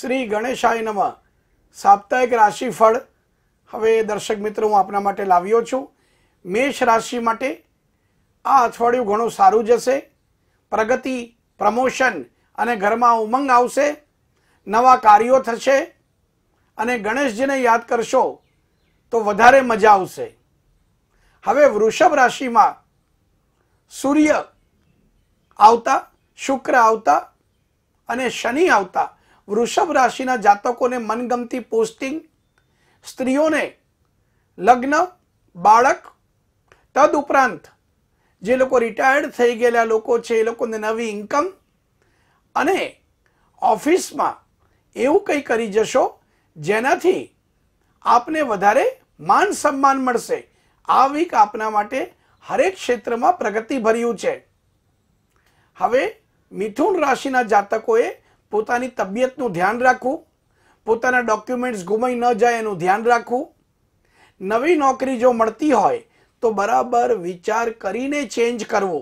શ્રી ગણેશાય નમઃ સાપ્તાહિક રાશિફળ હવે દર્શક મિત્રો હું આપના માટે લાવ્યો છું મેષ રાશિ માટે આ અઠવાડિયું ઘણું સારું જશે પ્રગતિ પ્રમોશન અને ઘરમાં ઉમંગ આવશે નવા કાર્યો થશે અને ગણેશજીને યાદ કરશો તો વધારે મજા આવશે હવે વૃષભ રાશિમાં સૂર્ય આવતા શુક્ર આવતા અને શનિ આવતા વૃષભ રાશિના જાતકોને મનગમતી પોસ્ટિંગ સ્ત્રીઓને લગ્ન બાળક તદ ઉપરાંત જે લોકો રિટાયર્ડ થઈ ગયેલા લોકો છે એ લોકોને નવી ઇન્કમ અને ઓફિસમાં એવું કંઈ કરી જશો જેનાથી આપને વધારે માન સન્માન મળશે આ વીક આપના માટે હરેક ક્ષેત્રમાં પ્રગતિ ભર્યું છે હવે મિથુન રાશિના જાતકોએ પોતાની તબિયતનું ધ્યાન રાખવું પોતાના ડોક્યુમેન્ટ્સ ગુમાઈ ન જાય એનું ધ્યાન રાખવું નવી નોકરી જો મળતી હોય તો બરાબર વિચાર કરીને ચેન્જ કરવો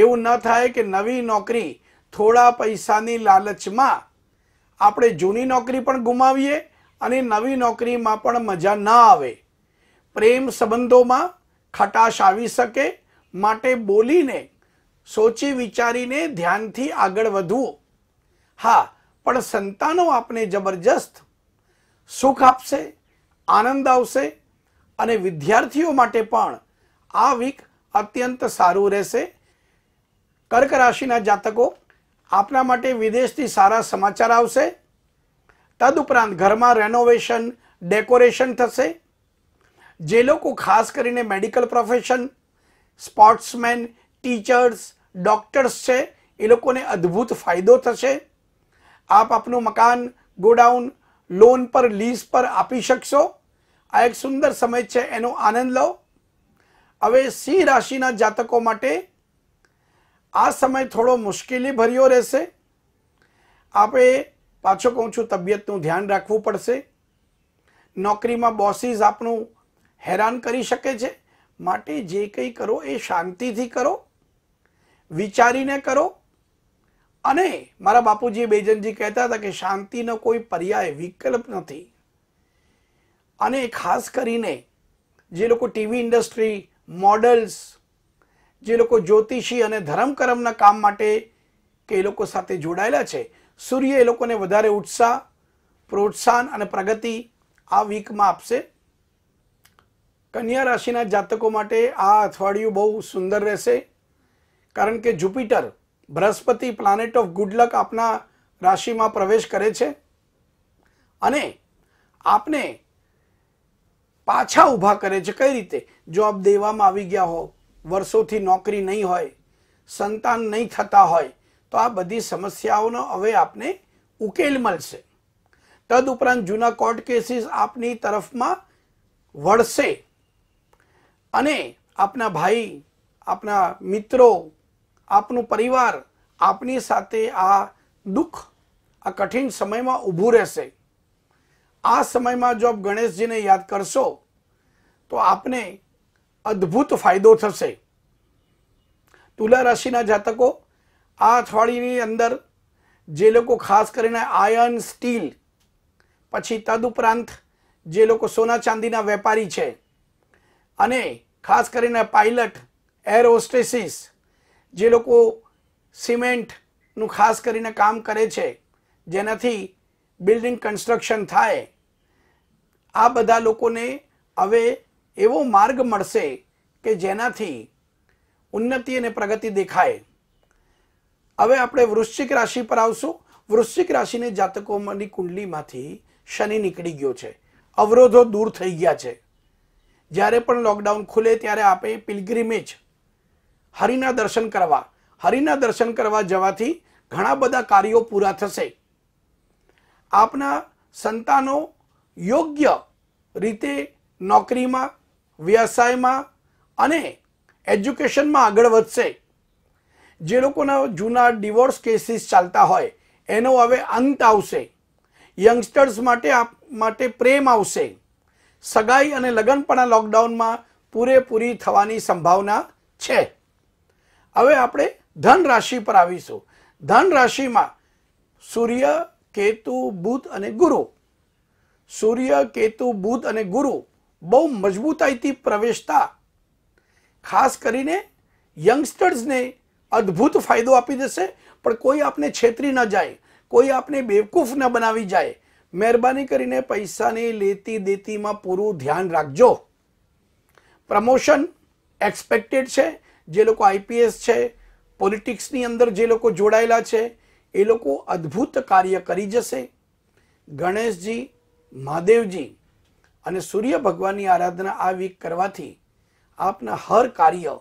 એવું ન થાય કે નવી નોકરી થોડા પૈસાની લાલચમાં આપણે જૂની નોકરી પણ ગુમાવીએ અને નવી નોકરીમાં પણ મજા ન આવે પ્રેમ સંબંધોમાં ખટાશ આવી શકે માટે બોલીને સોચી વિચારીને ધ્યાનથી આગળ વધવું હા પણ સંતાનો આપને જબરજસ્ત સુખ આપશે આનંદ આવશે અને વિદ્યાર્થીઓ માટે પણ આ વીક અત્યંત સારું રહેશે કર્ક રાશિના જાતકો આપના માટે વિદેશથી સારા સમાચાર આવશે તદુપરાંત ઘરમાં રેનોવેશન ડેકોરેશન થશે જે લોકો ખાસ કરીને medical profession sportsman teachers doctors છે એ લોકોને અદ્ભુત ફાયદો થશે આપ આપનું મકાન ગોડાઉન લોન પર લીઝ પર આપી શકશો આ એક સુંદર સમય છે એનો આનંદ લો હવે સિંહ રાશિના જાતકો માટે આ સમય થોડો મુશ્કેલી ભર્યો રહેશે આપે પાછો કહું છું તબિયતનું ધ્યાન રાખવું પડશે નોકરીમાં બોસીસ આપનું હેરાન કરી શકે છે માટે જે કંઈ કરો એ શાંતિથી કરો વિચારીને કરો અને મારા બાપુજી બેજનજી કહેતા હતા કે શાંતિનો કોઈ પર્યાય વિકલ્પ નથી અને ખાસ કરીને જે લોકો ટીવી ઇન્ડસ્ટ્રી મોડલ્સ જે લોકો જ્યોતિષી અને ધર્મકર્મના કામ માટે કે એ લોકો સાથે જોડાયેલા છે સૂર્ય એ લોકોને વધારે ઉત્સાહ પ્રોત્સાહન અને પ્રગતિ આ વીકમાં આપશે કન્યા રાશિના જાતકો માટે આ અઠવાડિયું બહુ સુંદર રહેશે કારણ કે Jupiter Brihaspati planet of good luck આપના રાશિમાં પ્રવેશ કરે છે અને આપને પાછા ઊભા કરે છે કઈ રીતે જો આપ દેવામાં આવી ગયા હો વર્ષોથી નોકરી નહીં હોય સંતાન નહીં થતા હોય તો આ બધી સમસ્યાઓનો હવે આપને ઉકેલ મળશે તદ ઉપરાંત જૂના કોર્ટ કેસીસ આપની તરફમાં વળશે અને આપના ભાઈ આપના મિત્રો આપનું પરિવાર આપની સાથે આ દુઃખ આ કઠિન સમયમાં ઊભું રહેશે આ સમયમાં જો આપ ગણેશજીને યાદ કરશો તો આપને અદ્ભુત ફાયદો થશે તુલા રાશિના જાતકો આ અઠવાડિયાની અંદર જે લોકો ખાસ કરીને આયર્ન સ્ટીલ પછી તદુપરાંત જે લોકો સોના ચાંદીના વેપારી છે અને ખાસ કરીને પાઇલટ એર હોસ્ટેસિસ જે લોકો સિમેન્ટનું ખાસ કરીને કામ કરે છે જેનાથી બિલ્ડિંગ કન્સ્ટ્રક્શન થાય આ બધા લોકોને હવે એવો માર્ગ મળશે કે જેનાથી ઉન્નતિ અને પ્રગતિ દેખાય હવે આપણે વૃશ્ચિક રાશિ પર આવશું વૃશ્ચિક રાશિને જાતકોની કુંડલીમાંથી શનિ નીકળી ગયો છે અવરોધો દૂર થઈ ગયા છે જ્યારે પણ લોકડાઉન ખુલે ત્યારે આપણે પિલગ્રીમેજ હરિના દર્શન કરવા હરિના દર્શન કરવા જવાથી ઘણા બધા કાર્યો પૂરા થશે આપના સંતાનો યોગ્ય રીતે નોકરીમાં વ્યવસાયમાં અને એજ્યુકેશનમાં આગળ વધશે જે લોકોના જૂના ડિવોર્સ કેસીસ ચાલતા હોય એનો હવે અંત આવશે યંગસ્ટર્સ માટે આપ માટે પ્રેમ આવશે સગાઈ અને લગ્ન પણ લોકડાઉનમાં પૂરેપૂરી થવાની સંભાવના છે હવે આપણે ધન રાશિ પર આવીશું ધન રાશિમાં સૂર્ય કેતુ બુધ અને ગુરુ સૂર્ય કેતુ બુધ અને ગુરુ બહુ મજબૂતાઈથી પ્રવેશતા ખાસ કરીને યંગસ્ટર્સને અદ્ભુત ફાયદો આપી દેશે પણ કોઈ આપને છેતરી ન જાય કોઈ આપને બેવકૂફ ન બનાવી જાય મહેરબાની કરીને પૈસાની લેતી દેતીમાં પૂરું ધ્યાન રાખજો પ્રમોશન એક્સપેક્ટેડ છે જે લોકો આઈપીએસ છે પોલિટિક્સની અંદર જે લોકો જોડાયેલા છે એ લોકો અદ્ભુત કાર્ય કરી જશે ગણેશજી મહાદેવજી અને સૂર્ય ભગવાનની આરાધના આ વીક કરવાથી આપના હર કાર્ય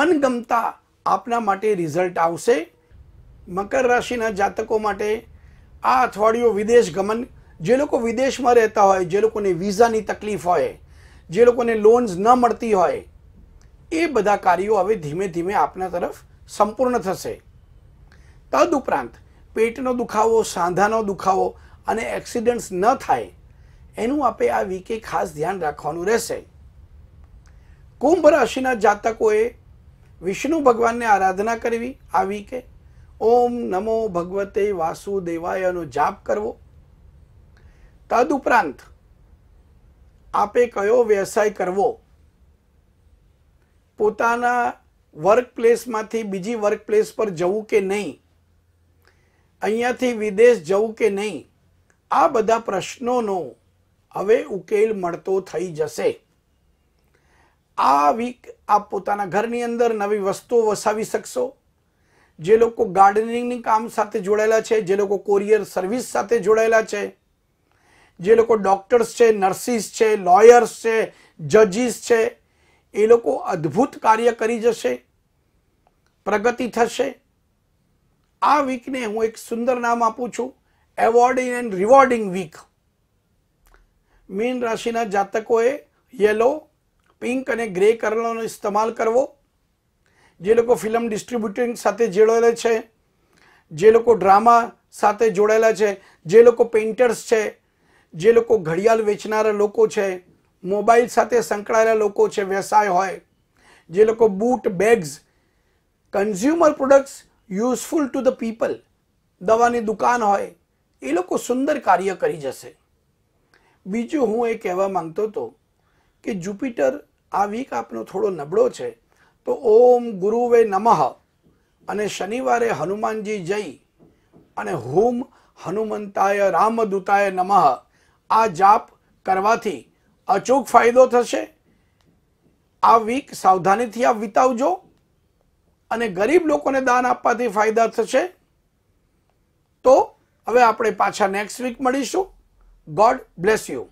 મનગમતા આપના માટે રિઝલ્ટ આવશે મકર રાશિના જાતકો માટે આ અઠવાડિયું વિદેશ ગમન જે લોકો વિદેશમાં રહેતા હોય જે લોકોને વિઝાની તકલીફ હોય જે લોકોને લોન્સ ન મળતી હોય એ બધા કાર્યો હવે ધીમે ધીમે આપના તરફ સંપૂર્ણ થશે તદ ઉપરાંત પેટનો દુખાવો સાંધાનો દુખાવો અને એક્સિડન્ટ્સ ન થાય એનું આપે આ વીકે ખાસ ધ્યાન રાખવાનું રહેશે કુંભ રાશિના જાતકોએ વિષ્ણુ ભગવાનને આરાધના કરવી આ વીકે ઓમ નમો ભગવતે વાસુદેવાયનો જાપ કરવો તદુપરાંત ઉપરાંત આપે કયો વ્યવસાય કરવો પોતાના વર્કપ્લેસમાંથી બીજી વર્કપ્લેસ પર જવું કે નહીં અહીંયાથી વિદેશ જવું કે નહીં આ બધા પ્રશ્નોનો હવે ઉકેલ મળતો થઈ જશે આ વીક આપ પોતાના ઘરની અંદર નવી વસ્તુઓ વસાવી શકશો જે લોકો ગાર્ડનિંગની કામ સાથે જોડાયેલા છે જે લોકો કોરિયર સર્વિસ સાથે જોડાયેલા છે જે લોકો ડૉક્ટર્સ છે નર્સિસ છે લોયર્સ છે જજીસ છે એ લોકો અદ્ભુત કાર્ય કરી જશે પ્રગતિ થશે આ વીકને હું એક સુંદર નામ આપું છું એવોર્ડિંગ એન્ડ રિવોર્ડિંગ વીક મીન રાશિના જાતકોએ યલો પિંક અને ગ્રે કલરનો ઇસ્તેમાલ કરવો જે લોકો ફિલ્મ ડિસ્ટ્રીબ્યુટિંગ સાથે જોડાયેલા છે જે લોકો ડ્રામા સાથે જોડાયેલા છે જે લોકો પેઇન્ટર્સ છે જે લોકો ઘડિયાળ વેચનારા લોકો છે મોબાઈલ સાથે સંકળાયેલા લોકો છે વ્યવસાય હોય જે લોકો boot bags consumer products useful to the people દવાની દુકાન હોય એ લોકો સુંદર કાર્ય કરી જશે બીજું હું એ કહેવા માંગતો હતો કે જુપિટર આ વીક આપનો થોડો નબળો છે તો ઓમ ગુરુવે નમઃ અને શનિવારે હનુમાનજી જઈ અને હોમ હનુમંતાય રામદૂતાય નમઃ આ જાપ કરવાથી અચૂક ફાયદો થશે આ વીક સાવધાનીથી આ વિતાવજો અને ગરીબ લોકોને દાન આપવાથી ફાયદા થશે તો હવે આપણે પાછા નેક્સ્ટ વીક મળીશું ગોડ બ્લેસ યુ